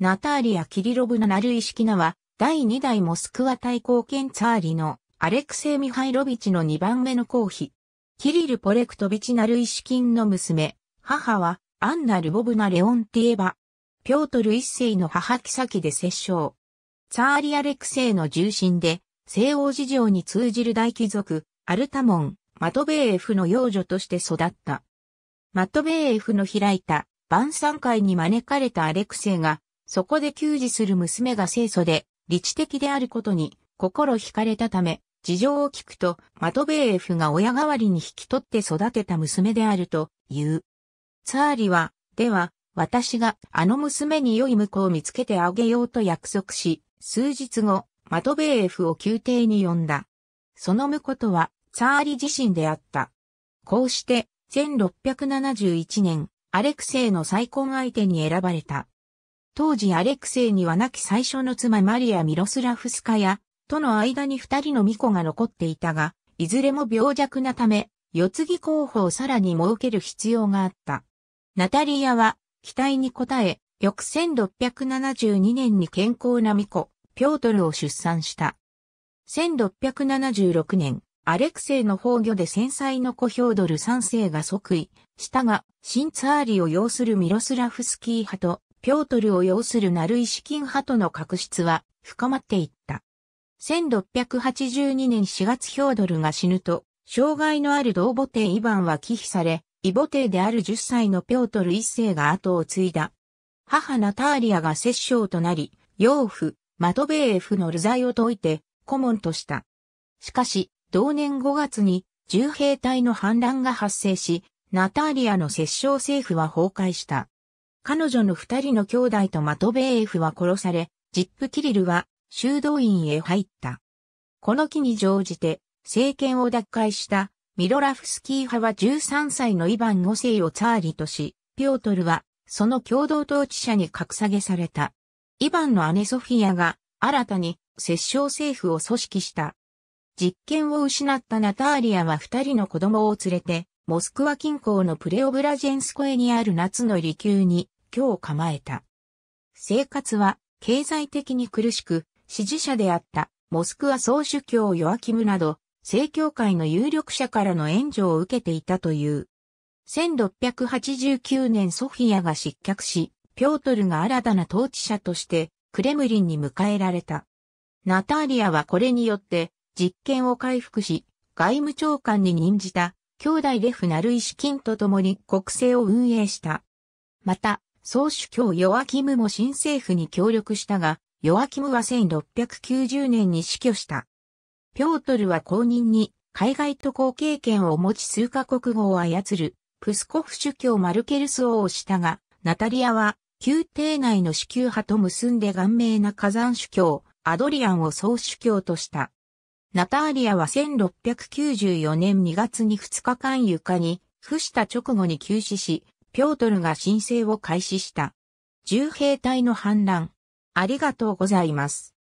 ナターリア・キリロブナ・ナルイシキナは、第2代モスクワ対抗権ツァーリのアレクセイ・ミハイロビチの2番目の公妃。キリル・ポレクトビチ・ナルイシキンの娘、母はアンナ・ルボブナ・レオンティエバ。ピョートル一世の母妃で摂政。ツァーリ・アレクセイの重臣で、西欧事情に通じる大貴族、アルタモン、マトベーエフの幼女として育った。マトベーエフの開いた晩餐会に招かれたアレクセイがそこで給仕する娘が清楚で、理知的であることに心惹かれたため、事情を聞くと、マトベーエフが親代わりに引き取って育てた娘であると言う。ツァーリは、では、私があの娘に良い婿を見つけてあげようと約束し、数日後、マトベーエフを宮廷に呼んだ。その婿とは、ツァーリ自身であった。こうして、1671年、アレクセイの再婚相手に選ばれた。当時アレクセイには亡き最初の妻マリア・ミロスラフスカヤとの間に二人の巫女が残っていたが、いずれも病弱なため、四次候補をさらに設ける必要があった。ナタリアは、期待に応え、翌1672年に健康な巫女、ピョートルを出産した。1676年、アレクセイの崩御で繊細の子ヒョードル3世が即位したが、新ツァーリを要するミロスラフスキー派とピョートルを要するナルイシキン派との確執は深まっていった。1682年4月ヒョードルが死ぬと、障害のある同母帝イヴァンは忌避され、異母帝である10歳のピョートル一世が後を継いだ。母ナターリアが摂政となり、養父、マトベーフの流罪を解いて、顧問とした。しかし、同年5月に、重兵隊の反乱が発生し、ナターリアの摂政政府は崩壊した。彼女の二人の兄弟とマトベーエフは殺され、ジップキリルは修道院へ入った。この機に乗じて、政権を奪回したミロラフスキー派は13歳のイヴァン5世をツァーリとし、ピョートルはその共同統治者に格下げされた。イヴァンの姉ソフィアが新たに摂政政府を組織した。実権を失ったナターリアは二人の子供を連れて、モスクワ近郊のプレオブラジェンスコエにある夏の離宮に居を構えた。生活は経済的に苦しく、支持者であったモスクワ総主教ヨアキムなど、正教会の有力者からの援助を受けていたという。1689年ソフィアが失脚し、ピョートルが新たな統治者としてクレムリンに迎えられた。ナターリアはこれによって実権を回復し、外務長官に任じた兄弟レフナルイシキンと共に国政を運営した。また、総主教ヨアキムも新政府に協力したが、ヨアキムは1690年に死去した。ピョートルは公認に海外渡航経験を持ち数カ国語を操るプスコフ主教マルケルス王をしたが、ナタリアは宮廷内の支給派と結んで顔面な火山主教、アドリアンを総主教とした。ナタリアは1694年2月に2日間床に伏した直後に急死し、ピョートルが申請を開始した。重兵隊の反乱。ありがとうございます。